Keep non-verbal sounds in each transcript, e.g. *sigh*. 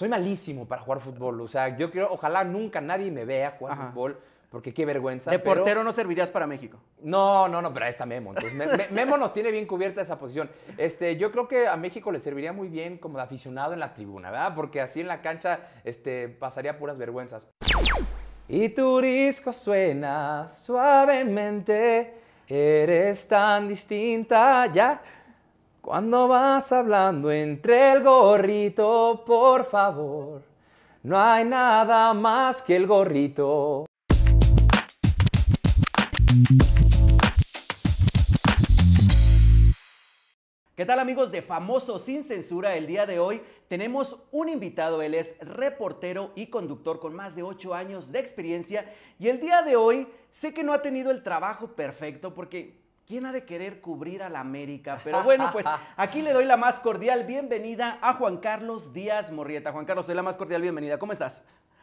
soy malísimo para jugar fútbol. O sea, yo quiero, ojalá nunca nadie me vea jugar fútbol. Porque qué vergüenza. De portero no servirías para México. No, no, no, pero ahí está Memo. Entonces, Memo nos tiene bien cubierta esa posición. Este, yo creo que a México le serviría muy bien como de aficionado en la tribuna, ¿verdad? Porque así en la cancha este, pasaría puras vergüenzas. Y tu disco suena suavemente. Eres tan distinta ya cuando vas hablando entre el gorrito, por favor, no hay nada más que el gorrito. ¿Qué tal amigos de Famoso Sin Censura? El día de hoy tenemos un invitado, él es reportero y conductor con más de 8 años de experiencia y el día de hoy sé que no ha tenido el trabajo perfecto porque ¿Quién ha de querer cubrir a la América? Pero bueno, pues aquí le doy la más cordial bienvenida a Juan Carlos Díaz Morrieta. Juan Carlos, te la más cordial bienvenida. ¿Cómo estás?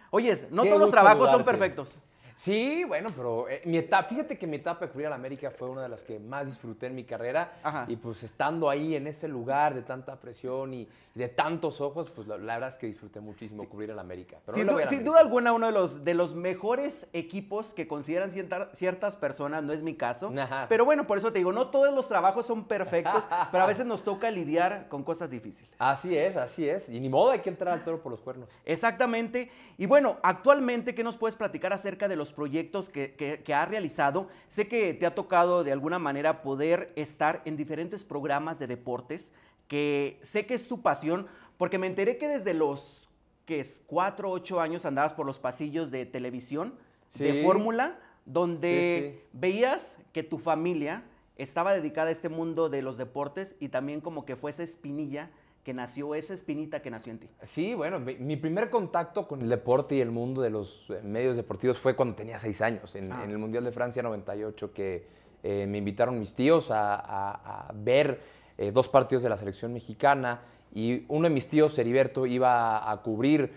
Oye, no todos los trabajos son perfectos. Sí, bueno, pero eh, mi etapa, fíjate que mi etapa de cubrir al América fue una de las que más disfruté en mi carrera. Y pues estando ahí en ese lugar de tanta presión y, de tantos ojos, pues la, verdad es que disfruté muchísimo cubrir al América. sin, sin, duda alguna, uno de los, de los mejores equipos que consideran ciertas personas, no es mi caso. Pero bueno, por eso te digo, no todos los trabajos son perfectos, *laughs* pero a veces nos toca lidiar con cosas difíciles. Así es, así es. Y ni modo, hay que entrar al toro por los cuernos. Exactamente. Y bueno, actualmente, ¿qué nos puedes platicar acerca de los proyectos que, ha realizado. Sé que te ha tocado de alguna manera poder estar en diferentes programas de deportes, que sé que es tu pasión, porque me enteré que desde los que es cuatro, o años andabas por los pasillos de televisión, de fórmula, donde veías que tu familia estaba dedicada a este mundo de los deportes y también como que fuese espinilla que nació esa espinita que nació en ti. Sí, bueno, mi, primer contacto con el deporte y el mundo de los eh, medios deportivos fue cuando tenía seis años, en, ah. el Mundial de Francia 98, que eh, me invitaron mis tíos a, ver eh, dos partidos de la selección mexicana y uno de mis tíos, Heriberto, iba a, cubrir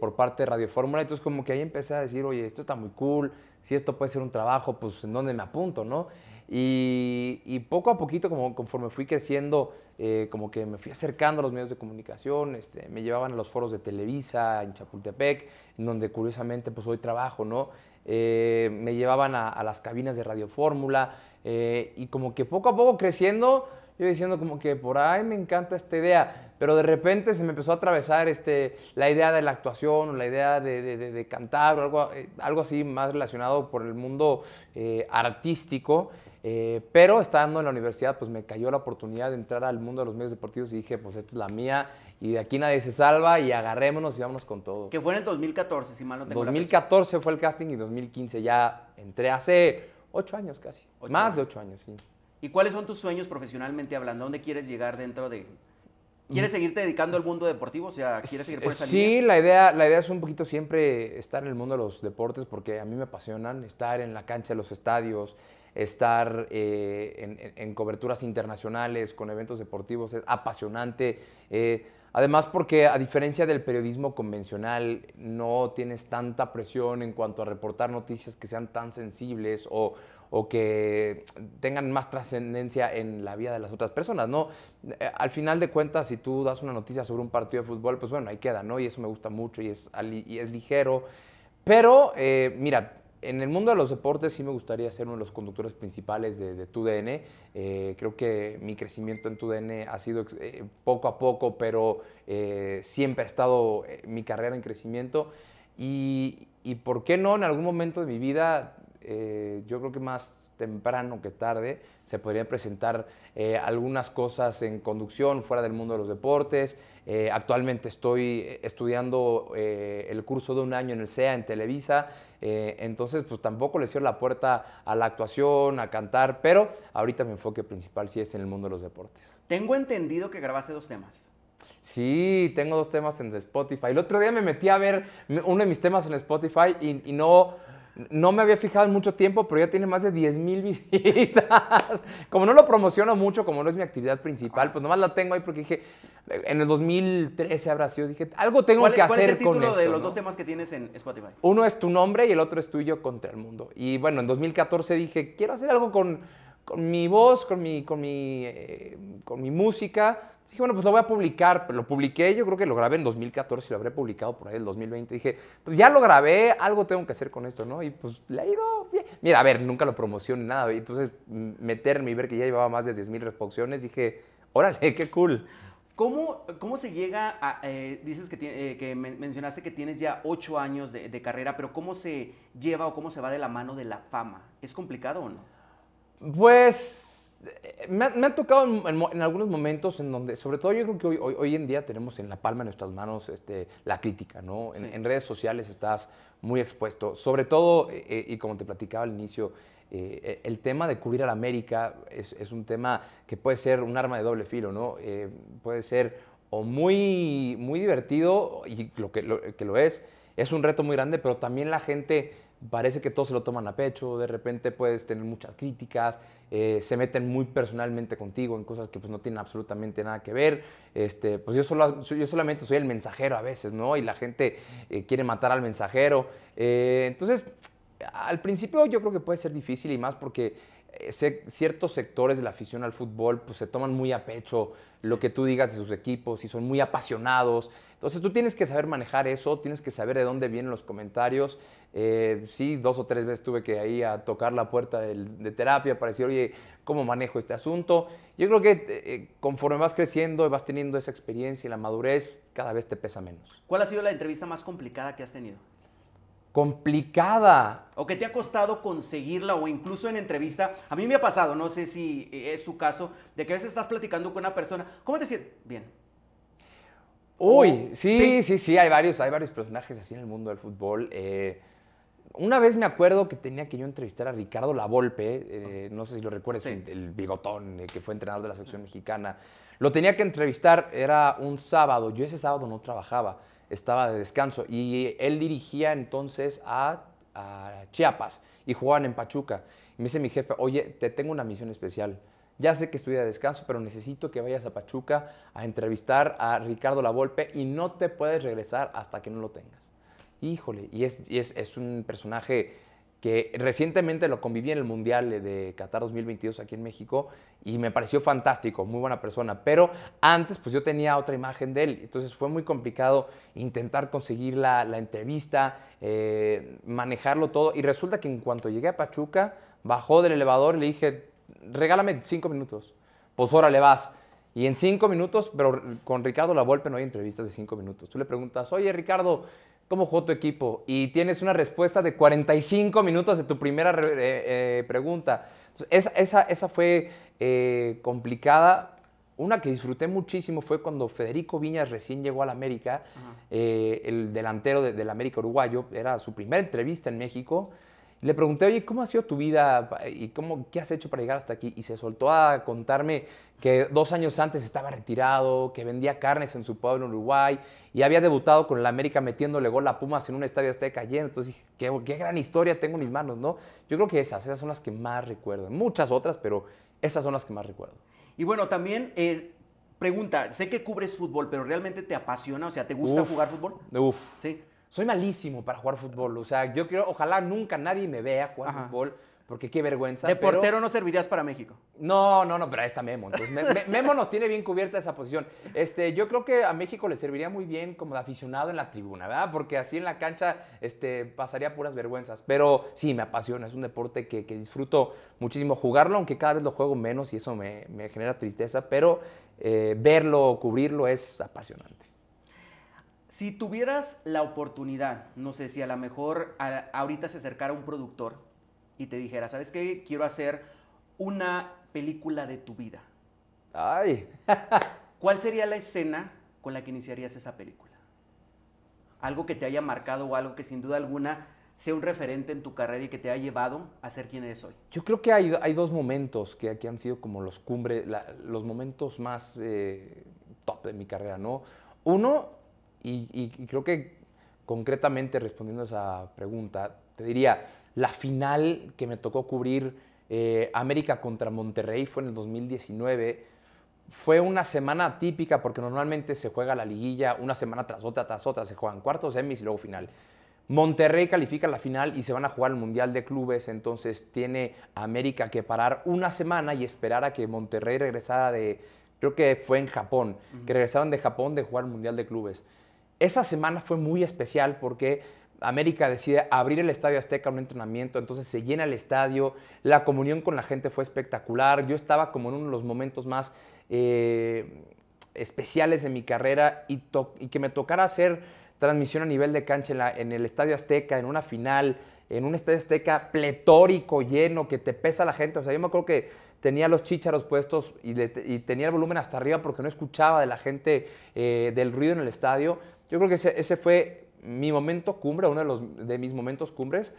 por parte de Radio Fórmula. Entonces, como que ahí empecé a decir, oye, esto está muy cool, si esto puede ser un trabajo, pues en dónde me apunto, ¿no? Y, poco a poquito, conforme fui creciendo, eh, como que me fui acercando a los medios de comunicación, este, me llevaban a los foros de Televisa, en Chapultepec, en donde curiosamente pues hoy trabajo, ¿no? Eh, me llevaban a, las cabinas de Radio Fórmula eh, y como que poco a poco creciendo, yo diciendo como que por ahí me encanta esta idea, pero de repente se me empezó a atravesar este, la idea de la actuación, la idea de, cantar o algo, algo así más relacionado por el mundo artístico. Eh, pero estando en la universidad, pues me cayó la oportunidad de entrar al mundo de los medios deportivos y dije, pues esta es la mía y de aquí nadie se salva y agarrémonos y vámonos con todo. Que fue en el 2014, si mal no tengo 2014 fue el casting y 2015 ya entré hace ocho años casi. más de ocho años, sí. ¿Y cuáles son tus sueños profesionalmente hablando? ¿Dónde quieres llegar dentro de, ¿Quieres mm. seguirte dedicando al mundo deportivo? O sea, ¿quieres seguir por esa sí, línea? Sí, la idea, la idea es un poquito siempre estar en el mundo de los deportes porque a mí me apasionan, estar en la cancha de los estadios, estar eh, en, coberturas internacionales, con eventos deportivos, es apasionante. Eh, además, porque a diferencia del periodismo convencional, no tienes tanta presión en cuanto a reportar noticias que sean tan sensibles o, que tengan más trascendencia en la vida de las otras personas, ¿no? Eh, al final de cuentas, si tú das una noticia sobre un partido de fútbol, pues bueno, ahí queda, ¿no? Y eso me gusta mucho y es, y es ligero. Pero, mira, en el mundo de los deportes sí me gustaría ser uno de los conductores principales de, TUDN. Eh, creo que mi crecimiento en TUDN ha sido eh, poco a poco, pero eh, siempre ha estado mi carrera en crecimiento. y, por qué no, en algún momento de mi vida, yo creo que más temprano que tarde, se podrían presentar algunas cosas en conducción fuera del mundo de los deportes. Eh, actualmente estoy eh, estudiando eh, el curso de un año en el CEA, en Televisa, entonces pues tampoco le cierro la puerta a la actuación, a cantar, pero ahorita mi enfoque principal sí es en el mundo de los deportes. Tengo entendido que grabaste dos temas. Sí, tengo dos temas en Spotify. El otro día me metí a ver uno de mis temas en Spotify y no no me había fijado en mucho tiempo, pero ya tiene más de 10,000 mil *laughs* visitas. Como no lo promociono mucho, como no es mi actividad principal, pues nomás la tengo ahí porque dije, en el 2013 habrá sido, dije, algo tengo que hacer con esto. ¿Cuál es el de los dos temas que tienes en Spotify? Uno es tu nombre y el otro es tuyo contra el mundo. Y bueno, en 2014 dije, quiero hacer algo con con mi voz, con mi, con mi, eh, con mi música. Dije, bueno, pues lo voy a publicar. Lo publiqué, yo creo que lo grabé en 2014 y lo habré publicado por ahí en 2020. Dije, pues ya lo grabé, algo tengo que hacer con esto, ¿no? Y pues le ha ido bien. Mira, a ver, nunca lo promocioné nada. Entonces, meterme y ver que ya llevaba más de 10.000 reproducciones, dije, órale, *laughs* qué cool. ¿Cómo, ¿Cómo, se llega a, eh, dices que, eh, que mencionaste que tienes ya 8 años de carrera, pero ¿cómo se lleva o cómo se va de la mano de la fama? ¿Es complicado o no? Pues eh, me, me han tocado en, algunos momentos en donde, sobre todo yo creo que hoy, en día tenemos en la palma de nuestras manos este, la crítica, ¿no? En, redes sociales estás muy expuesto, sobre todo, eh, eh, y como te platicaba al inicio, el tema de cubrir a la América es, un tema que puede ser un arma de doble filo, ¿no? puede ser o muy, muy divertido, y lo que lo es, es un reto muy grande, pero también la gente parece que todos se lo toman a pecho, de repente puedes tener muchas críticas, eh, se meten muy personalmente contigo en cosas que pues no tienen absolutamente nada que ver, este, pues yo, solo, yo solamente soy el mensajero a veces, ¿no? Y la gente eh, quiere matar al mensajero. Eh, entonces, al principio yo creo que puede ser difícil y más porque ciertos sectores de la afición al fútbol pues se toman muy a pecho lo que tú digas de sus equipos y son muy apasionados. Entonces tú tienes que saber manejar eso, tienes que saber de dónde vienen los comentarios eh, sí, dos o tres veces tuve que ir a tocar la puerta de, terapia para decir, oye, ¿cómo manejo este asunto? Yo creo que eh, eh, conforme vas creciendo vas teniendo esa experiencia y la madurez, cada vez te pesa menos. ¿Cuál ha sido la entrevista más complicada que has tenido? complicada. O que te ha costado conseguirla o incluso en entrevista. A mí me ha pasado, no sé si es tu caso, de que a veces estás platicando con una persona. ¿Cómo te sientes? Bien. Uy, sí, sí, sí, hay varios, hay varios personajes así en el mundo del fútbol. Una vez me acuerdo que tenía que yo entrevistar a Ricardo La Volpe, eh, no sé si lo recuerdas, el, bigotón eh, que fue entrenador de la selección mexicana. Lo tenía que entrevistar, era un sábado, yo ese sábado no trabajaba, estaba de descanso y él dirigía entonces a, Chiapas y jugaban en Pachuca. Y me dice mi jefe, oye, te tengo una misión especial. Ya sé que estoy de descanso, pero necesito que vayas a Pachuca a entrevistar a Ricardo La Volpe y no te puedes regresar hasta que no lo tengas. Híjole, y es, es, un personaje que recientemente lo conviví en el Mundial de Qatar 2022 aquí en México y me pareció fantástico, muy buena persona, pero antes pues yo tenía otra imagen de él, entonces fue muy complicado intentar conseguir la, la entrevista, eh, manejarlo todo y resulta que en cuanto llegué a Pachuca, bajó del elevador y le dije, regálame cinco minutos, pues ahora le vas. Y en cinco minutos, pero con Ricardo La Volpe no hay entrevistas de cinco minutos. Tú le preguntas, oye Ricardo, ¿Cómo jugó tu equipo? Y tienes una respuesta de 45 minutos de tu primera eh, eh, pregunta. esa, fue eh, complicada. Una que disfruté muchísimo fue cuando Federico Viñas recién llegó a la América, el delantero del América uruguayo, era su primera entrevista en México. Le pregunté, oye, ¿cómo ha sido tu vida y cómo, qué has hecho para llegar hasta aquí? Y se soltó a contarme que dos años antes estaba retirado, que vendía carnes en su pueblo, en Uruguay, y había debutado con el América metiéndole gol a Pumas en un estadio azteca lleno. Entonces dije, qué, gran historia tengo en mis manos, ¿no? Yo creo que esas, esas son las que más recuerdo. Muchas otras, pero esas son las que más recuerdo. Y bueno, también eh, pregunta, sé que cubres fútbol, pero ¿realmente te apasiona? O sea, ¿te gusta jugar fútbol? Uf. Sí soy malísimo para jugar fútbol. O sea, yo quiero, ojalá nunca nadie me vea jugar fútbol. Porque qué vergüenza. De portero no servirías para México. No, no, no, pero ahí está Memo. Entonces, Memo nos tiene bien cubierta esa posición. Este, yo creo que a México le serviría muy bien como de aficionado en la tribuna, ¿verdad? Porque así en la cancha este, pasaría puras vergüenzas. Pero sí, me apasiona. Es un deporte que, disfruto muchísimo jugarlo, aunque cada vez lo juego menos y eso me, genera tristeza. Pero verlo eh, verlo, cubrirlo es apasionante. Si tuvieras la oportunidad, no sé si a lo mejor ahorita se acercara un productor y te dijera, ¿sabes qué? Quiero hacer una película de tu vida. Ay. *laughs* ¿Cuál sería la escena con la que iniciarías esa película? Algo que te haya marcado o algo que sin duda alguna sea un referente en tu carrera y que te haya llevado a ser quien eres hoy. Yo creo que hay, dos momentos que, aquí han sido como los cumbres, los momentos más eh, top de mi carrera, ¿no? Uno, y, creo que concretamente respondiendo a esa pregunta, te diría, la final que me tocó cubrir eh, América contra Monterrey fue en el 2019. Fue una semana típica porque normalmente se juega la liguilla una semana tras otra, tras otra, se juegan cuartos, semis y luego final. Monterrey califica la final y se van a jugar el Mundial de Clubes, entonces tiene América que parar una semana y esperar a que Monterrey regresara de, creo que fue en Japón, que regresaron de Japón de jugar el Mundial de Clubes. Esa semana fue muy especial porque América decide abrir el Estadio Azteca a un entrenamiento, entonces se llena el estadio, la comunión con la gente fue espectacular, yo estaba como en uno de los momentos más eh, especiales de mi carrera y, que me tocara hacer transmisión a nivel de cancha en, el Estadio Azteca, en una final, en un Estadio Azteca pletórico, lleno, que te pesa la gente, o sea, yo me acuerdo que tenía los chícharos puestos y, tenía el volumen hasta arriba porque no escuchaba de la gente, eh, del ruido en el estadio yo creo que ese, fue mi momento cumbre, uno de, los, de mis momentos cumbres.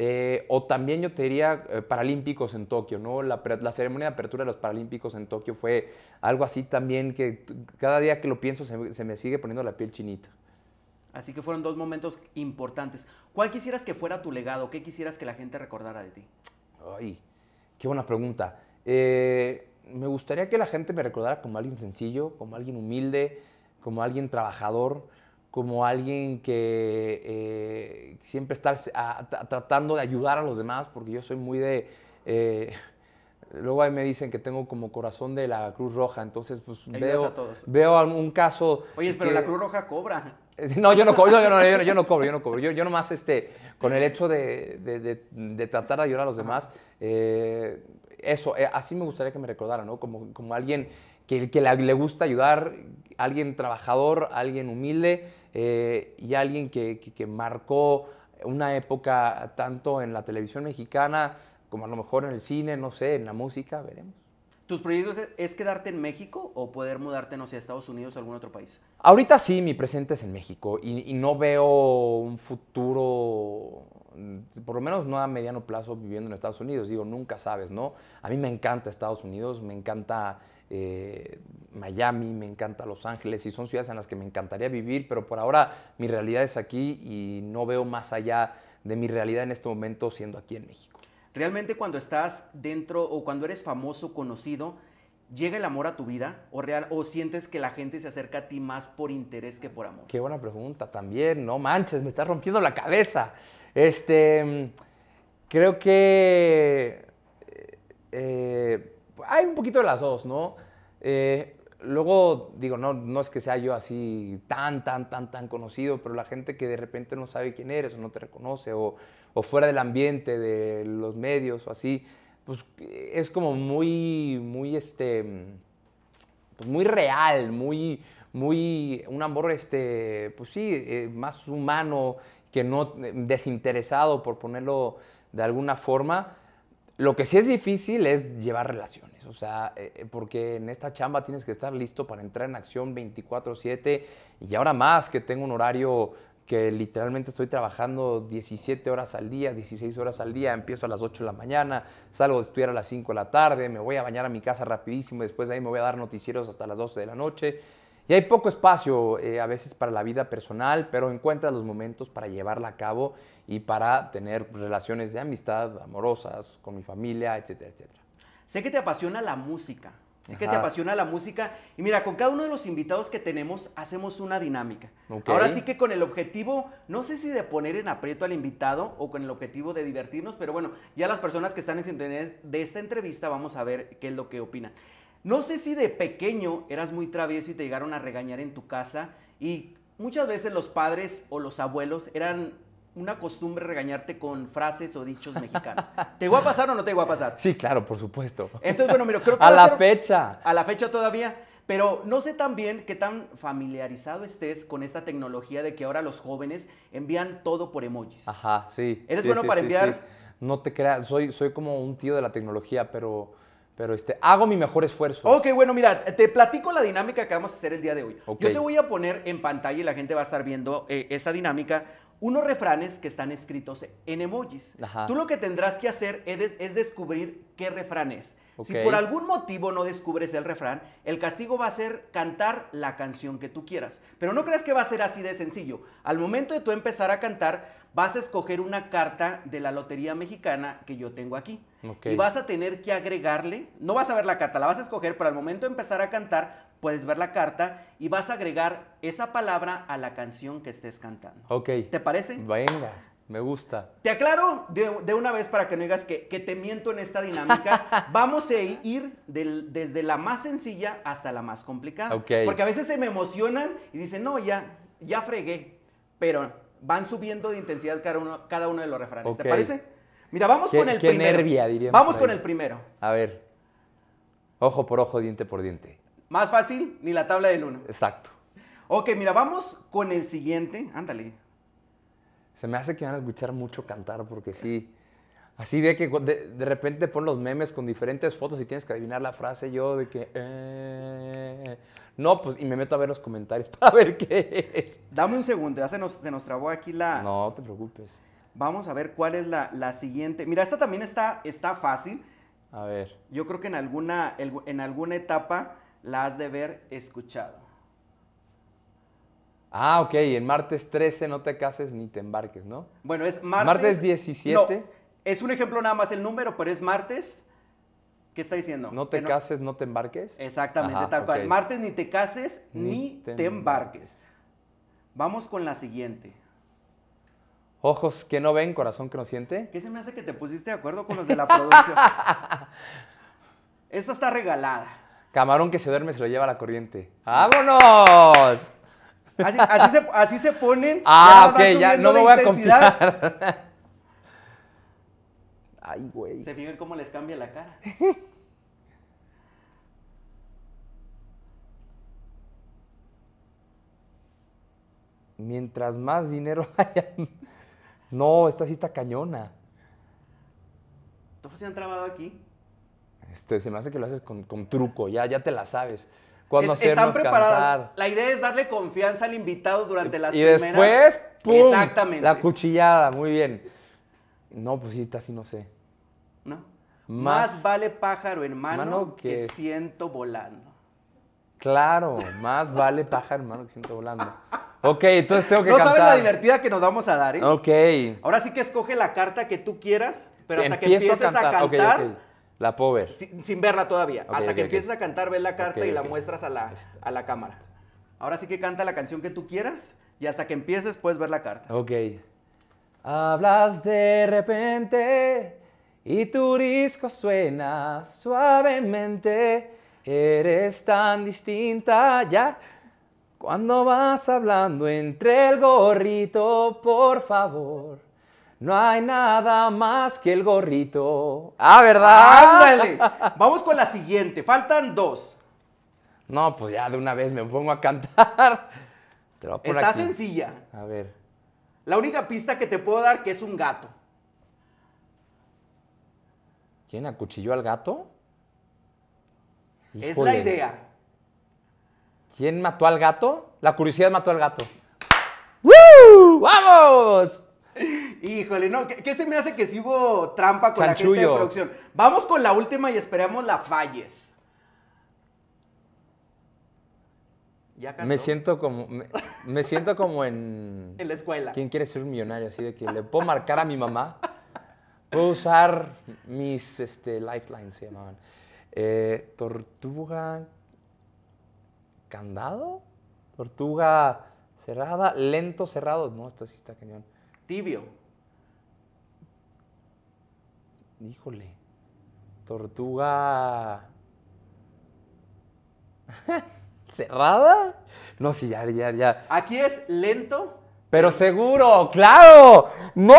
Eh, o también yo te diría eh, Paralímpicos en Tokio, ¿no? La, ceremonia de apertura de los Paralímpicos en Tokio fue algo así también que cada día que lo pienso se, me sigue poniendo la piel chinita. Así que fueron dos momentos importantes. ¿Cuál quisieras que fuera tu legado? ¿Qué quisieras que la gente recordara de ti? Ay, qué buena pregunta. Eh, me gustaría que la gente me recordara como alguien sencillo, como alguien humilde, como alguien trabajador como alguien que eh, siempre está tratando de ayudar a los demás, porque yo soy muy de... Eh, *laughs* luego ahí me dicen que tengo como corazón de la Cruz Roja, entonces pues veo, un algún caso... Oye, pero la Cruz Roja cobra. *laughs* No, yo no cobro, yo no, cobro, yo no cobro. Yo, nomás este, con el hecho de, tratar de ayudar a los demás, eh, eso, así me gustaría que me recordaran, ¿no? Como, como alguien que, le gusta ayudar, alguien trabajador, alguien humilde eh, y alguien que, marcó una época tanto en la televisión mexicana como a lo mejor en el cine, no sé, en la música, veremos. ¿Tus proyectos es quedarte en México o poder mudarte, no a Estados Unidos o algún otro país? Ahorita sí, mi presente es en México y, no veo un futuro, mm, por lo menos no a mediano plazo, viviendo en Estados Unidos. Digo, nunca sabes, ¿no? A mí me encanta Estados Unidos, me encanta eh, Miami, me encanta Los Ángeles y son ciudades en las que me encantaría vivir, pero por ahora mi realidad es aquí y no veo más allá de mi realidad en este momento siendo aquí en México. ¿Realmente cuando estás dentro o cuando eres famoso, conocido, llega el amor a tu vida o, sientes que la gente se acerca a ti más por interés que por amor? Qué buena pregunta también, no manches, me estás rompiendo la cabeza. Este, creo que eh, eh, hay un poquito de las dos, ¿no? Eh, luego, digo, no, no es que sea yo así tan, tan, tan, tan conocido, pero la gente que de repente no sabe quién eres o no te reconoce o o fuera del ambiente, de los medios o así, pues es como muy, muy, este, pues, muy real, muy, muy, un amor, este, pues sí, eh, más humano, que no desinteresado, por ponerlo de alguna forma. Lo que sí es difícil es llevar relaciones, o sea, eh, eh, porque en esta chamba tienes que estar listo para entrar en acción 24/7 y ahora más que tengo un horario que literalmente estoy trabajando 17 horas al día, 16 horas al día, empiezo a las 8 de la mañana, salgo de estudiar a las 5 de la tarde, me voy a bañar a mi casa rapidísimo, después de ahí me voy a dar noticieros hasta las 12 de la noche. Y hay poco espacio eh, a veces para la vida personal, pero encuentras los momentos para llevarla a cabo y para tener relaciones de amistad, amorosas, con mi familia, etcétera, etcétera. Sé que te apasiona la música. Así que te apasiona la música. Y mira, con cada uno de los invitados que tenemos hacemos una dinámica. Ahora sí que con el objetivo, no sé si de poner en aprieto al invitado o con el objetivo de divertirnos, pero bueno, ya las personas que están en sintonía de esta entrevista vamos a ver qué es lo que opinan. No sé si de pequeño eras muy travieso y te llegaron a regañar en tu casa y muchas veces los padres o los abuelos eran una costumbre regañarte con frases o dichos mexicanos. ¿Te voy a pasar o no te voy a pasar? Sí, claro, por supuesto. Entonces, bueno, mira, creo que... *laughs* a la fecha. A la fecha todavía. Pero no sé tan bien qué tan familiarizado estés con esta tecnología de que ahora los jóvenes envían todo por emojis. Ajá, sí. ¿Eres bueno para enviar? No te creas, soy, soy como un tío de la tecnología, pero... Pero este, hago mi mejor esfuerzo. Ok, bueno, mira, te platico la dinámica que vamos a hacer el día de hoy. Yo te voy a poner en pantalla y la gente va a estar viendo eh, esa esta dinámica unos refranes que están escritos en emojis. Tú lo que tendrás que hacer es, es descubrir qué refranes. Si por algún motivo no descubres el refrán, el castigo va a ser cantar la canción que tú quieras. Pero no creas que va a ser así de sencillo. Al momento de tú empezar a cantar, vas a escoger una carta de la Lotería Mexicana que yo tengo aquí. Y vas a tener que agregarle, no vas a ver la carta, la vas a escoger, pero al momento de empezar a cantar, puedes ver la carta y vas a agregar esa palabra a la canción que estés cantando. ¿Te parece? Venga. Me gusta. Te aclaro de, una vez para que no digas que, te miento en esta dinámica. *laughs* Vamos a ir desde la más sencilla hasta la más complicada. Porque a veces se me emocionan y dicen, no, ya, ya fregué. Pero van subiendo de intensidad cada uno, cada uno de los refranes. ¿Te parece? Mira, vamos con el primero. Nervia, vamos con el primero. A ver. Ojo por ojo, diente por diente. Más fácil, ni la tabla del uno. Exacto. Ok, mira, vamos con el siguiente. Ándale se me hace que van a escuchar mucho cantar porque sí. Así de que de, repente pon los memes con diferentes fotos y tienes que adivinar la frase yo de que... Eh, no, pues y me meto a ver los comentarios *laughs* para ver qué es. Dame un segundo, ya se nos, se trabó aquí la... No, te preocupes. Vamos a ver cuál es la, siguiente. Mira, esta también está, está fácil. A ver. Yo creo que en alguna, en alguna etapa la has de haber escuchado. Ah, ok, En martes 13 no te cases ni te embarques, ¿no? Bueno, es martes. Martes 17. es un ejemplo nada más el número, pero es martes. ¿Qué está diciendo? No te cases, no te embarques. Exactamente, tal cual. Martes ni te cases ni, te, embarques. Vamos con la siguiente. Ojos que no ven, corazón que no siente. ¿Qué se me hace que te pusiste de acuerdo con los de la producción? *laughs* Esta está regalada. Camarón que se duerme se lo lleva la corriente. ¡Vámonos! Así, se, ponen. *laughs* Ah, ya ok, ya no me voy a confiar. *laughs* Ay, güey. Se fijan cómo les cambia la cara. *laughs* Mientras más dinero hayan No, esta sí está cañona. ¿Todos se han trabado aquí? Este, se me hace que lo haces con, truco, ya, ya te la sabes cuándo es, hacernos están La idea es darle confianza al invitado durante las primeras. Y después, ¡pum! Exactamente. La cuchillada, muy bien. No, pues sí, así no sé. No. Más, vale pájaro en mano, que... siento volando. Claro, más vale pájaro en mano que siento volando. Ok, entonces tengo que cantar. sabes la divertida que nos vamos a dar, ¿eh? Ok. Ahora sí que escoge la carta que tú quieras, pero hasta que empieces a cantar, la power. Sin, verla todavía. hasta que empieces a cantar, ves la carta y la muestras a la, a la cámara. Ahora sí que canta la canción que tú quieras y hasta que empieces puedes ver la carta. Ok. Hablas de repente y tu disco suena suavemente. Eres tan distinta ya. Cuando vas hablando entre el gorrito, por favor. No hay nada más que el gorrito. Ah, ¿verdad? Ándale. Vamos con la siguiente. Faltan dos. No, pues ya de una vez me pongo a cantar. Está sencilla. A ver. La única pista que te puedo dar que es un gato. ¿Quién acuchilló al gato? Es la idea. ¿Quién mató al gato? La curiosidad mató al gato. ¡Woo! ¡Vamos! *laughs* Híjole, no, ¿qué, se me hace que si hubo trampa con la gente de producción? Vamos con la última y esperamos la falles. ¿Ya Me siento como me, siento como en *laughs* en la escuela. ¿Quién quiere ser un millonario así de que le puedo marcar a mi mamá? Puedo usar mis este, lifelines, se llamaban. Eh, tortuga candado, tortuga cerrada, lento cerrados. No, esto sí está cañón. Tibio. Híjole. Tortuga. *laughs* ¿Cerrada? No, sí, ya, ya, ya. Aquí es lento. Pero seguro, claro. ¡No!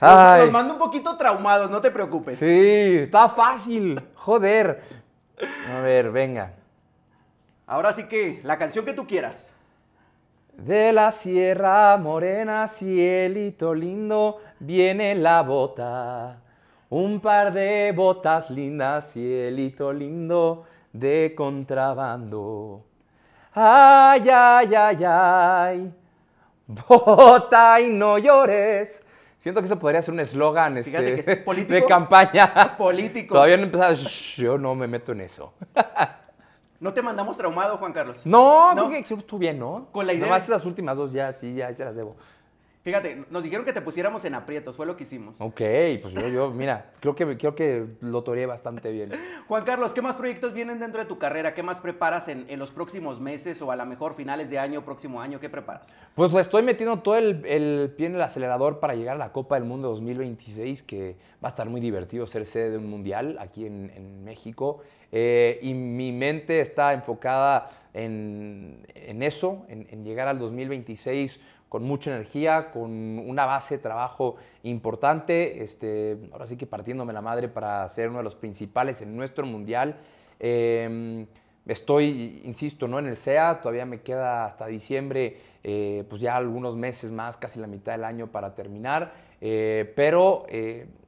Los mando un poquito traumados, no te preocupes. Sí, está fácil. Joder. A ver, venga. Ahora sí que la canción que tú quieras. De la sierra morena, cielito lindo, viene la bota. Un par de botas lindas, cielito lindo, de contrabando. Ay, ay, ay, ay. Bota y no llores. Siento que eso podría ser un eslogan este, *laughs* de campaña. Político. Todavía no he empezado. Yo no me meto en eso. *laughs* No te mandamos traumado, Juan Carlos. No, no. que estuvo bien, ¿no? Con la idea. Nomás esas últimas dos ya, sí, ya, se las debo. Fíjate, nos dijeron que te pusiéramos en aprietos, fue lo que hicimos. Ok, pues yo, yo mira, creo que, creo que lo toreé bastante bien. *laughs* Juan Carlos, ¿qué más proyectos vienen dentro de tu carrera? ¿Qué más preparas en, los próximos meses o a lo mejor finales de año, próximo año? ¿Qué preparas? Pues le estoy metiendo todo el, pie en el acelerador para llegar a la Copa del Mundo 2026, que va a estar muy divertido ser sede de un mundial aquí en México. Eh, y mi mente está enfocada en, eso, en, llegar al 2026 con mucha energía, con una base de trabajo importante, este, ahora sí que partiéndome la madre para ser uno de los principales en nuestro mundial. Em, estoy, insisto, ¿no? en el SEA, todavía me queda hasta diciembre, eh, pues ya algunos meses más, casi la mitad del año para terminar, eh, pero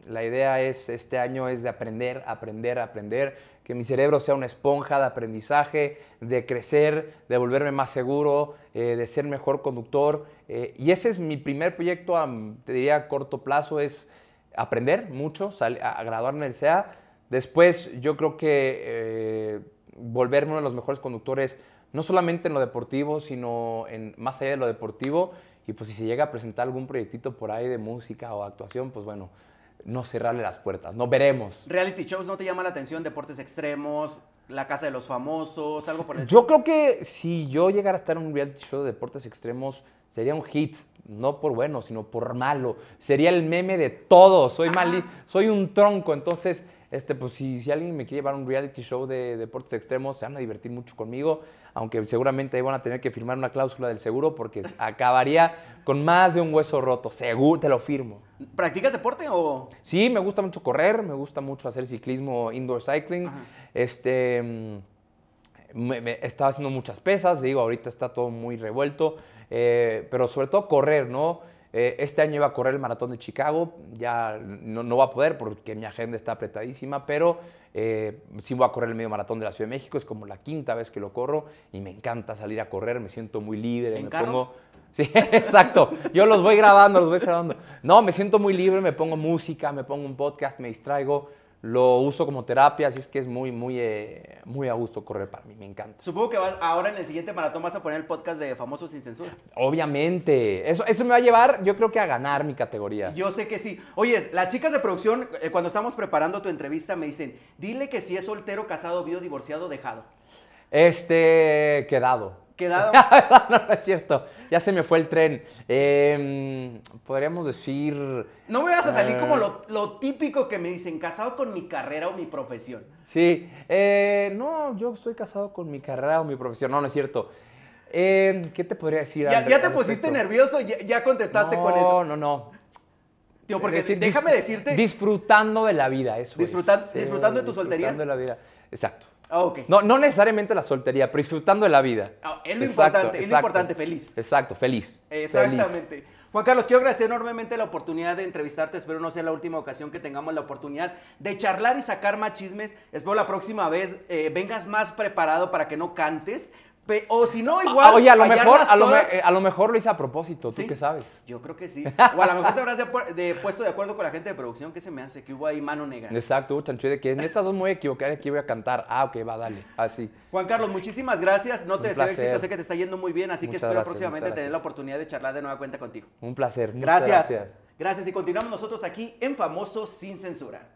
la idea es, este año es de aprender, aprender, aprender, que mi cerebro sea una esponja de aprendizaje, de crecer, de volverme más seguro, eh, de ser mejor conductor. Eh, y ese es mi primer proyecto, a, te diría, a corto plazo, es aprender mucho, sal, a, graduarme del SEA. Después yo creo que eh, volverme uno de los mejores conductores, no solamente en lo deportivo, sino en, más allá de lo deportivo. Y pues si se llega a presentar algún proyectito por ahí de música o actuación, pues bueno, no cerrarle las puertas. No, veremos. ¿Reality shows no te llama la atención? ¿Deportes extremos? ¿La casa de los famosos? ¿Algo por Yo creo que si yo llegara a estar en un reality show de deportes extremos, sería un hit. No por bueno, sino por malo. Sería el meme de todo. Soy, mal, soy un tronco. Entonces, este, pues si, si alguien me quiere llevar un reality show de deportes extremos, se van a divertir mucho conmigo, aunque seguramente ahí van a tener que firmar una cláusula del seguro porque *laughs* acabaría con más de un hueso roto, seguro, te lo firmo. ¿Practicas deporte o...? Sí, me gusta mucho correr, me gusta mucho hacer ciclismo, indoor cycling, este... Mm, me, estaba haciendo muchas pesas, digo, ahorita está todo muy revuelto, eh, pero sobre todo correr, ¿no? Eh, este año iba a correr el maratón de Chicago, ya no, va a poder porque mi agenda está apretadísima, pero eh, sí voy a correr el medio maratón de la Ciudad de México, es como la quinta vez que lo corro y me encanta salir a correr, me siento muy libre, me pongo... Sí, *laughs* exacto, yo los voy grabando, los voy grabando. No, me siento muy libre, me pongo música, me pongo un podcast, me distraigo, lo uso como terapia, así es que es muy, muy, eh, muy a gusto correr para mí, me encanta. Supongo que vas, ahora en el siguiente maratón vas a poner el podcast de Famosos sin Censura. Obviamente, eso, eso me va a llevar, yo creo que a ganar mi categoría. Yo sé que sí. Oye, las chicas de producción, eh, cuando estamos preparando tu entrevista, me dicen, dile que si es soltero, casado, viudo, divorciado, dejado. Este, quedado. Quedado. *laughs* no, no, es cierto. Ya se me fue el tren. Em, podríamos decir. No me vas a salir como eh, lo, típico que me dicen, casado con mi carrera o mi profesión. Sí. Eh, no, yo estoy casado con mi carrera o mi profesión. No, no es cierto. Em, ¿Qué te podría decir? Ya, te pusiste nervioso, ya, contestaste con eso. No, no, no. Tío, porque déjame decirte. Disfrutando de la vida, eso. Disfrutando de tu soltería. Disfrutando de la vida. Exacto. Ah, no, necesariamente la soltería, pero disfrutando de la vida. Ah, es lo importante, es importante, feliz. Exacto, feliz. Exactamente. Juan Carlos, quiero agradecer enormemente la oportunidad de entrevistarte. Espero no sea la última ocasión que tengamos la oportunidad de charlar y sacar más chismes. Espero la próxima vez eh, vengas más preparado para que no cantes, o si no, ah, igual. Oye, a lo, mejor, eh, a lo, mejor lo hice a propósito, ¿tú que qué sabes? Yo creo que sí. *laughs* O a lo mejor te habrás de, puesto de acuerdo con la gente de producción que se me hace, que hubo ahí mano negra. Exacto, chancho que en estas dos muy equivocadas, aquí voy a cantar. Ah, ok, va, dale. Así. Ah, Juan Carlos, muchísimas gracias. No te deseo éxito, sé que te está yendo muy bien, así que espero próximamente tener la oportunidad de charlar de nueva cuenta contigo. Un placer. gracias. Gracias y continuamos nosotros aquí en Famosos Sin Censura.